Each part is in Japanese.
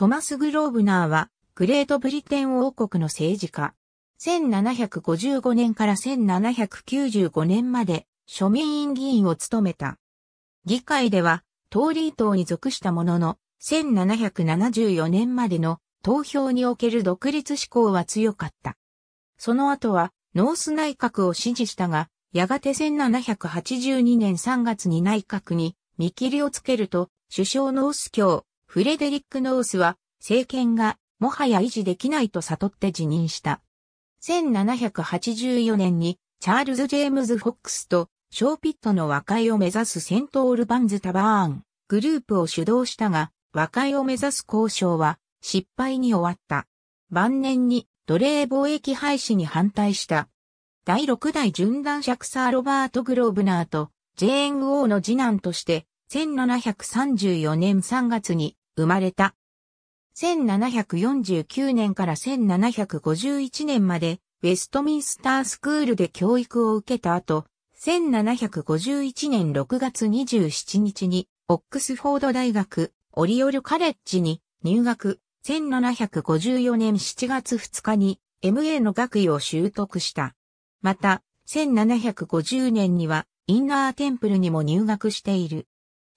トマス・グローブナーは、グレートブリテン王国の政治家。1755年から1795年まで、庶民院議員を務めた。議会では、トーリー党に属したものの、1774年までの投票における独立志向は強かった。その後は、ノース内閣を支持したが、やがて1782年3月に内閣に見切りをつけると、首相ノース教、フレデリック・ノースは政権がもはや維持できないと悟って辞任した。1784年にチャールズ・ジェームズ・フォックスとショーピットの和解を目指すセント・オールバンズ・タバーングループを主導したが和解を目指す交渉は失敗に終わった。晩年に奴隷貿易廃止に反対した。第6代シャク・サー・ロバート・グローブナーとジェーン・ウォーの次男として1734年3月に生まれた。1749年から1751年まで、ウェストミンスタースクールで教育を受けた後、1751年6月27日に、オックスフォード大学、オリオルカレッジに入学、1754年7月2日に MA の学位を習得した。また、1750年にはインナーテンプルにも入学している。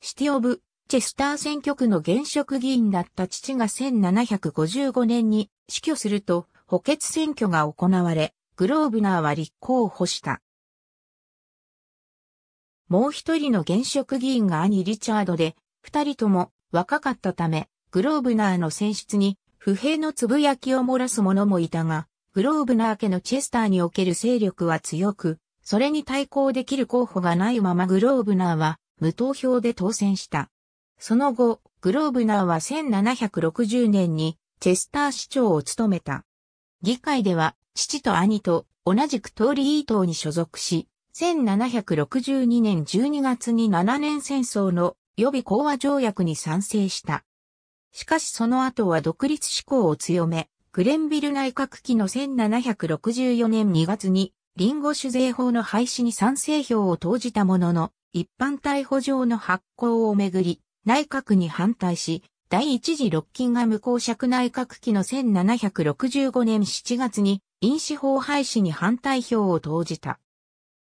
シティオブチェスター選挙区の現職議員だった父が1755年に死去すると補欠選挙が行われ、グローブナーは立候補した。もう一人の現職議員が兄リチャードで、二人とも若かったため、グローブナーの選出に不平のつぶやきを漏らす者もいたが、グローブナー家のチェスターにおける勢力は強く、それに対抗できる候補がないままグローブナーは無投票で当選した。その後、グローブナーは1760年にチェスター市長を務めた。議会では父と兄と同じくトーリー党に所属し、1762年12月に7年戦争の予備講和条約に賛成した。しかしその後は独立志向を強め、グレンビル内閣期の1764年2月に、リンゴ酒税法の廃止に賛成票を投じたものの、一般逮捕状の発行をめぐり、内閣に反対し、第一次六金が無効。ム公爵内閣期の1765年7月に飲酒法廃止に反対票を投じた。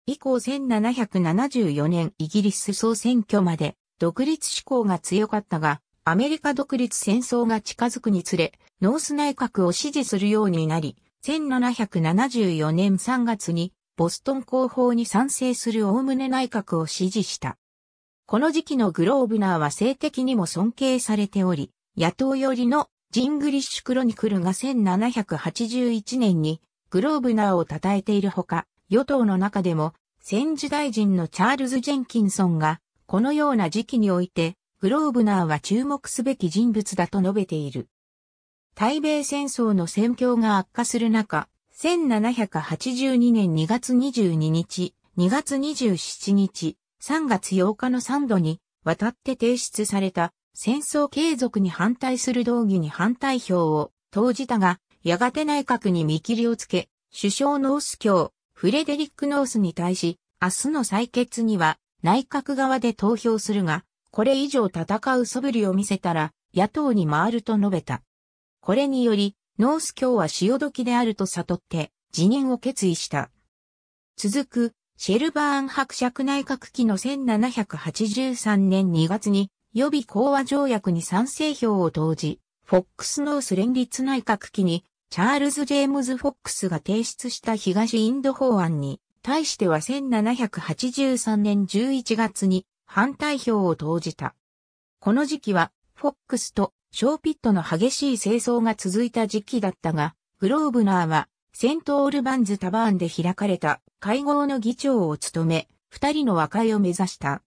以降1774年イギリス総選挙まで独立志向が強かったが、アメリカ独立戦争が近づくにつれ、ノース内閣を支持するようになり、1774年3月にボストン広報に賛成するおおむね内閣を支持した。この時期のグローブナーは性的にも尊敬されており、野党寄りのジングリッシュクロニクルが1781年にグローブナーを称えているほか、与党の中でも戦時大臣のチャールズ・ジェンキンソンがこのような時期においてグローブナーは注目すべき人物だと述べている。対米戦争の戦況が悪化する中、1782年2月22日、2月27日、3月8日の3度に渡って提出された戦争継続に反対する動議に反対票を投じたが、やがて内閣に見切りをつけ、首相ノース卿、フレデリック・ノースに対し、明日の採決には内閣側で投票するが、これ以上戦う素振りを見せたら野党に回ると述べた。これにより、ノース卿は潮時であると悟って辞任を決意した。続くシェルバーン伯爵内閣期の1783年2月に予備講和条約に賛成票を投じ、フォックスノース連立内閣期にチャールズ・ジェームズ・フォックスが提出した東インド法案に対しては1783年11月に反対票を投じた。この時期はフォックスとショーピットの激しい清掃が続いた時期だったが、グローブナーはセントオールバンズタバーンで開かれた会合の議長を務め、二人の和解を目指した。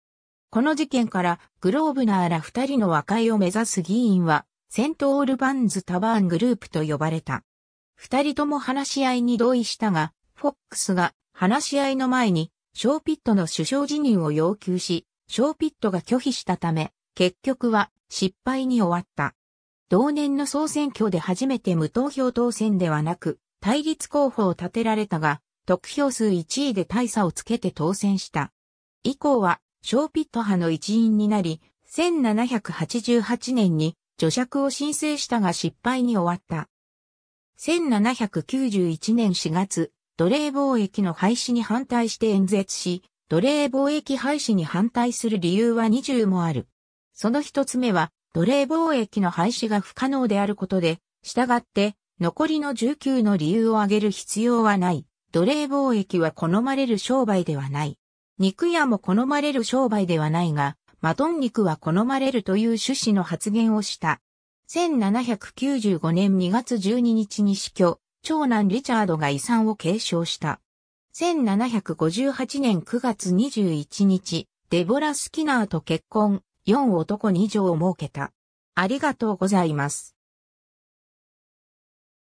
この事件からグローブナーら二人の和解を目指す議員は、セントオールバンズタバーングループと呼ばれた。二人とも話し合いに同意したが、フォックスが話し合いの前に、ショーピットの首相辞任を要求し、ショーピットが拒否したため、結局は失敗に終わった。同年の総選挙で初めて無投票当選ではなく、対立候補を立てられたが、得票数1位で大差をつけて当選した。以降は、ショーピット派の一員になり、1788年に除爵を申請したが失敗に終わった。1791年4月、奴隷貿易の廃止に反対して演説し、奴隷貿易廃止に反対する理由は20もある。その一つ目は、奴隷貿易の廃止が不可能であることで、従って残りの19の理由を挙げる必要はない。奴隷貿易は好まれる商売ではない。肉屋も好まれる商売ではないが、マトン肉は好まれるという趣旨の発言をした。1795年2月12日に死去、長男リチャードが遺産を継承した。1758年9月21日、デボラ・スキナーと結婚、4男2女を設けた。ありがとうございます。